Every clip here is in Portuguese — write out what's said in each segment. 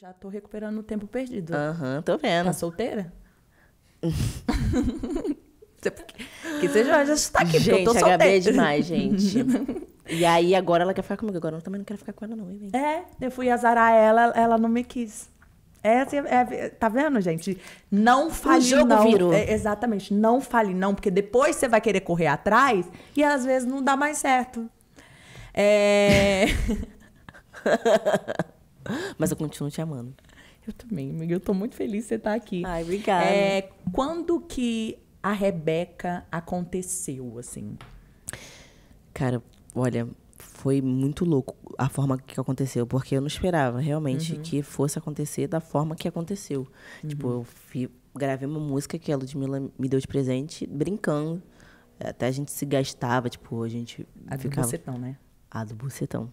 Já tô recuperando o tempo perdido. Aham, uhum, tô vendo. Tá solteira? Tá que seja, já está aqui, gente, eu tô solteira. Gente, demais, gente. E aí, agora ela quer ficar comigo. Agora eu também não quero ficar com ela, não, hein, É, eu fui azarar ela, ela não me quis. É, assim, é, é, tá vendo, gente? Não fale o jogo não. Virou. É, exatamente, não fale não, porque depois você vai querer correr atrás e às vezes não dá mais certo. É. Mas eu continuo te amando. Eu também, amiga. Eu tô muito feliz de você estar tá aqui. Ai, obrigada. É, quando que a Rebeca aconteceu, assim? Cara, olha, foi muito louco a forma que aconteceu, porque eu não esperava realmente uhum. que fosse acontecer da forma que aconteceu. Uhum. Tipo, eu gravei uma música que a Ludmilla me deu de presente, brincando. Até a gente se gastava, tipo, a gente. A ficava... do bucetão, né? A do bucetão.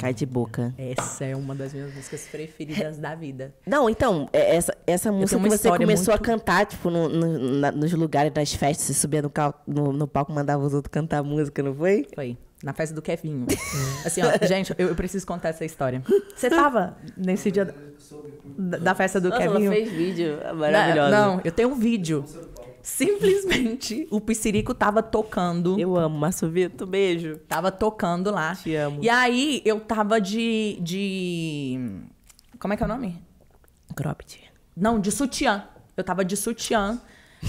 Cai de boca. Essa é uma das minhas músicas preferidas da vida. Não, então, é, essa, essa música que você começou muito... a cantar, tipo, no, no, na, nos lugares, das festas, você subia no, no, no palco mandava os outros cantar música, não foi? Foi. Na festa do Kevinho. assim, ó, gente, eu, eu, preciso contar essa história. Você tava nesse dia da, da festa do Nossa, Kevinho? Ela fez vídeo, maravilhoso. Não, não, eu tenho um vídeo. Simplesmente o Piscirico tava tocando. Eu amo, Massovito, beijo. Tava tocando lá. Te amo. E aí eu tava de. de... Como é que é o nome? Cropped. Não, de sutiã. Eu tava de sutiã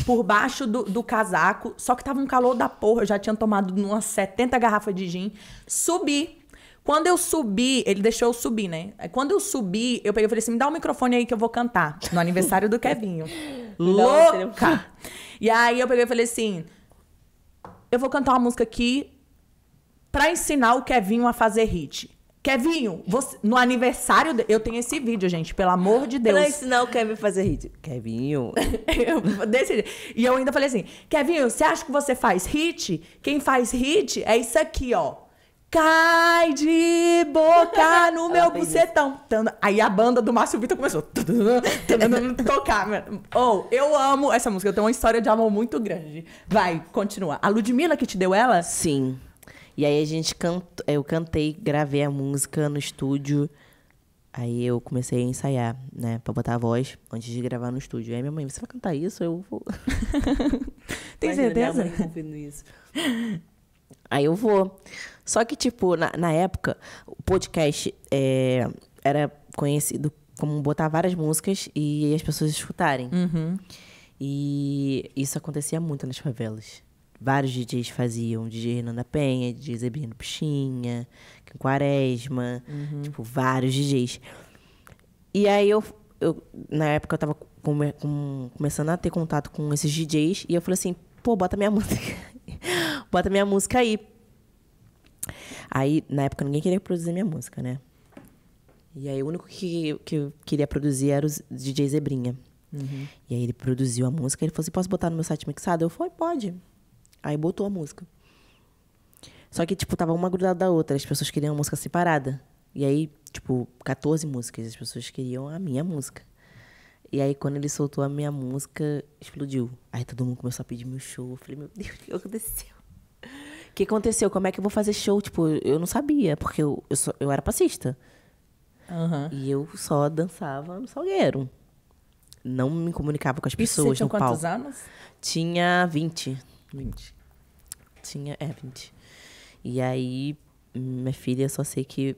por baixo do, do, casaco, só que tava um calor da porra, eu já tinha tomado umas 70 garrafas de gin. Subi quando eu subi, ele deixou eu subir, né? Quando eu subi, eu peguei e falei assim: me dá o um microfone aí que eu vou cantar no aniversário do Kevinho. Louca! E aí eu peguei e falei assim: eu vou cantar uma música aqui para ensinar o Kevinho a fazer hit. Kevinho, você, no aniversário. De, eu tenho esse vídeo, gente, pelo amor de Deus. Pra ensinar o Kevin a fazer hit. Kevinho. eu decidi. E eu ainda falei assim: Kevinho, você acha que você faz hit? Quem faz hit é isso aqui, ó. Cai de boca no meu bucetão. Aí a banda do Márcio Vitor começou tocar. Ou, oh, eu amo essa música. Eu tenho uma história de amor muito grande. Vai, continua. A Ludmilla que te deu ela? Sim. E aí a gente cantou. Eu cantei, gravei a música no estúdio. Aí eu comecei a ensaiar, né? Pra botar a voz antes de gravar no estúdio. Aí minha mãe, você vai cantar isso? Eu vou. Tem Imagina certeza? Minha mãe isso. Aí eu vou. Só que, tipo, na, na época, o podcast é, era conhecido como botar várias músicas e as pessoas escutarem. Uhum. E isso acontecia muito nas favelas. Vários DJs faziam, DJ Renanda Penha, DJ Zebino Pichinha, Kim Quaresma, uhum. tipo, vários DJs. E aí eu, eu na época eu tava come, com, começando a ter contato com esses DJs e eu falei assim, pô, bota minha música bota minha música aí. Aí, na época, ninguém queria produzir minha música, né? E aí, o único que, que eu queria produzir era o DJ Zebrinha. Uhum. E aí, ele produziu a música. Ele falou assim, posso botar no meu site mixado? Eu falei, pode. Aí, botou a música. Só que, tipo, tava uma grudada da outra. As pessoas queriam a música separada. E aí, tipo, 14 músicas. As pessoas queriam a minha música. E aí, quando ele soltou a minha música, explodiu. Aí todo mundo começou a pedir meu show. Eu falei, meu Deus, o que aconteceu? O que aconteceu? Como é que eu vou fazer show? Tipo, eu não sabia, porque eu, eu, só, eu era passista. Uhum. E eu só dançava no salgueiro. Não me comunicava com as pessoas Isso você tinha quantos anos? Tinha 20. 20. Tinha, é, 20. E aí, minha filha, só sei que.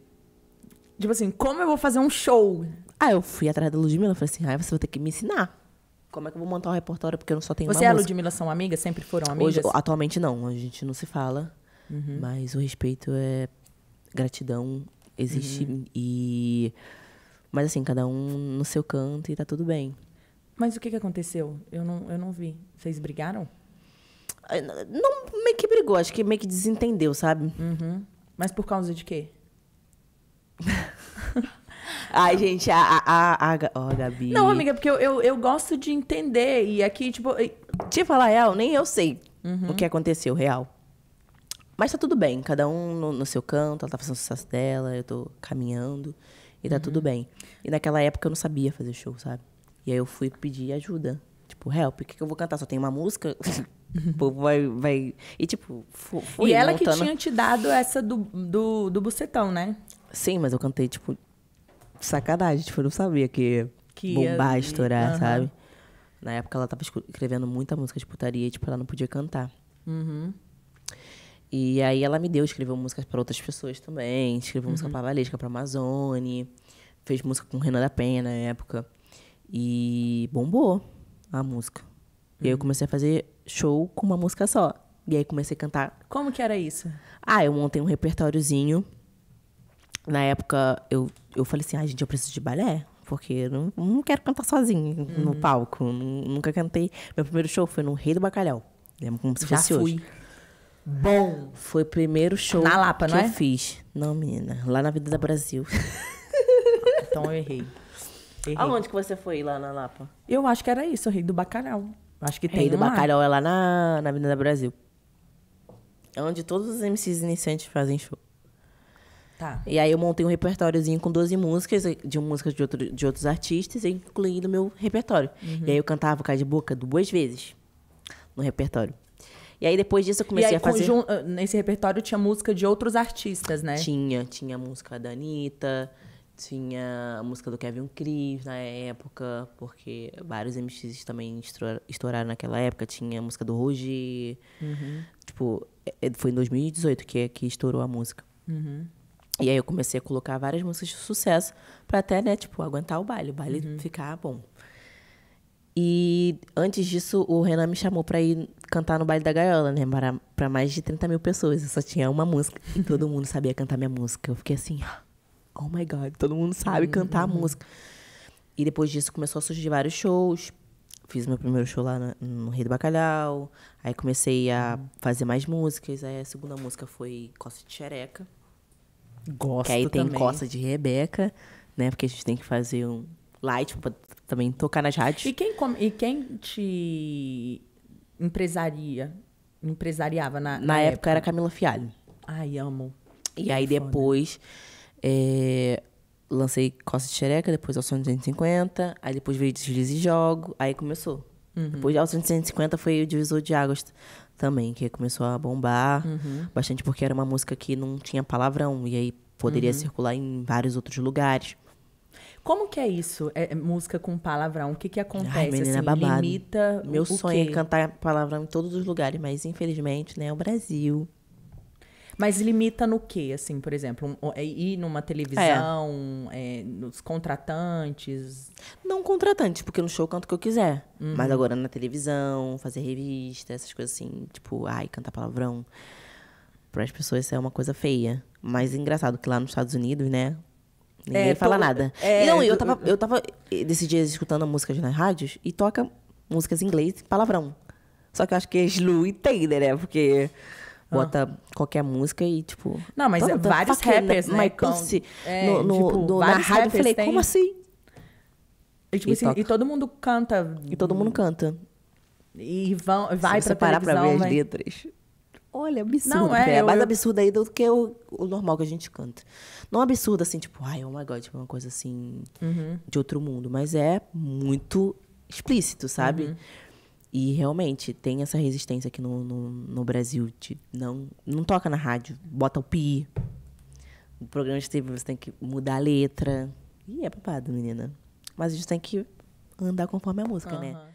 Tipo assim, como eu vou fazer um show? Ah, eu fui atrás da Ludmilla. Falei assim, ah, você vai ter que me ensinar. Como é que eu vou montar um repertório porque eu não só tenho Você uma e a Ludmilla são amigas? Sempre foram amigas? Hoje, atualmente não, a gente não se fala. Uhum. Mas o respeito é gratidão, existe uhum. e... Mas assim, cada um no seu canto e tá tudo bem. Mas o que, que aconteceu? Eu não, eu não vi. Vocês brigaram? Não, meio que brigou, acho que meio que desentendeu, sabe? Uhum. Mas por causa de quê? Ai, gente, a. a, a, Gabi. Não, amiga, porque eu, eu, eu, gosto de entender. E aqui, tipo. Te falar real, nem eu sei uhum. o que aconteceu real. Mas tá tudo bem, cada um no, no seu canto, ela tá fazendo sucesso dela, eu tô caminhando. E tá uhum. tudo bem. E naquela época eu não sabia fazer show, sabe? E aí eu fui pedir ajuda. Tipo, help, o que, que eu vou cantar? Só tem uma música? o povo vai, vai. E tipo, fui. E ela montando... que tinha te dado essa do, do, do bucetão, né? Sim, mas eu cantei, tipo, sacanagem. Tipo, eu não sabia que, que bombar, ia... estourar, uhum. sabe? Na época ela tava escrevendo muita música de putaria e, tipo, ela não podia cantar. Uhum. E aí ela me deu, escreveu músicas para outras pessoas também. Escreveu uhum. música pra Valesca, pra Amazone. Fez música com Renan da Penha na época. E bombou a música. E aí eu uhum. comecei a fazer show com uma música só. E aí comecei a cantar. Como que era isso? Ah, eu montei um repertóriozinho na época, eu, eu falei assim, ai, ah, gente, eu preciso de balé. Porque eu não, não quero cantar sozinho uhum. no palco. Nunca cantei. Meu primeiro show foi no Rei do Bacalhau. Lembro como se Já fosse fui. hoje. Bom. Foi o primeiro show na Lapa, que não é? eu fiz. Não, menina. Lá na Vida da Brasil. então eu errei. errei. Aonde que você foi lá na Lapa? Eu acho que era isso, o Rei do Bacalhau. Acho que tem. Rei do Bacalhau é lá na, na do Brasil. É onde todos os MCs iniciantes fazem show. Tá. E aí eu montei um repertóriozinho com 12 músicas, de músicas de, outro, de outros artistas, incluindo meu repertório. Uhum. E aí eu cantava Cai de Boca duas vezes no repertório. E aí depois disso eu comecei aí, a fazer. Conjun... Eh, nesse repertório tinha música de outros artistas, né? Tinha, tinha música da Anitta, tinha a música do Kevin Cris na época, porque vários MCs também estouraram naquela época, tinha a música do Roger. Uhum. Tipo, eh, eh, foi em 2018 que, é que estourou a música. Uhum. E aí eu comecei a colocar várias músicas de sucesso para até, né, tipo, aguentar o baile, o baile uhum. ficar bom. E antes disso, o Renan me chamou para ir cantar no baile da gaiola, né? Para mais de 30 mil pessoas. Eu só tinha uma música. E todo mundo sabia cantar minha música. Eu fiquei assim, ah, oh my God, todo mundo sabe cantar a uhum. música. E depois disso começou a surgir vários shows. Fiz meu primeiro show lá no, Rei Rio do Bacalhau. Aí comecei a uhum. fazer mais músicas. Aí a segunda música foi Costa de Xereca. Gosto que aí tem também. Costa de Rebeca, né? Porque a gente tem que fazer um light pra também tocar nas rádios. E quem, e quem te empresaria, empresariava na, na, na época, época? era Camila Fialho. Ai, amo. E aí depois é... lancei Costa de Xereca, depois Alção 250, aí depois veio Deslize e Jogo, aí começou. Uhum. Depois Alção 250 foi o divisor de águas também, que começou a bombar uhum. bastante, porque era uma música que não tinha palavrão, e aí poderia uhum. circular em vários outros lugares. Como que é isso? É, é música com palavrão? O que que acontece? Ai, menina, assim, babada. Limita Meu sonho é quê? é cantar palavrão em todos os lugares, mas infelizmente, né, o Brasil mas limita no quê? Assim, por exemplo, um, é ir numa televisão, é. É, nos contratantes? Não contratante, porque no show eu canto o que eu quiser. Uhum. Mas agora na televisão, fazer revista, essas coisas assim, tipo, ai, cantar palavrão. Para as pessoas isso é uma coisa feia. Mas é engraçado que lá nos Estados Unidos, né? Ninguém é, fala tô... nada. É, não, eu tava, eu eh, tava desses dias escutando músicas nas rádios e toca músicas em inglês, palavrão. Só que eu acho que é não entendem, né, né? Porque Bota ah. qualquer música e, tipo. Não, mas vários rappers, né? né my Pussy. É, no, no, tipo, no, na rádio eu falei, tem... como assim? E, tipo, e, assim, e, todo mundo canta. E todo mundo canta. E vão, vai Se pra parar pra ver as né? letras. Olha, absurdo. Não, é, é mais eu... absurdo ainda do que o, o, normal que a gente canta. Não absurdo assim, tipo, ai, oh my god, tipo, uma coisa assim uhum. de outro mundo. Mas é muito explícito, sabe? Uhum. E realmente tem essa resistência aqui no, no, no Brasil de não, não toca na rádio, bota o pi. O programa de TV você tem que mudar a letra. E é papado menina. Mas a gente tem que andar conforme a música, uhum. né?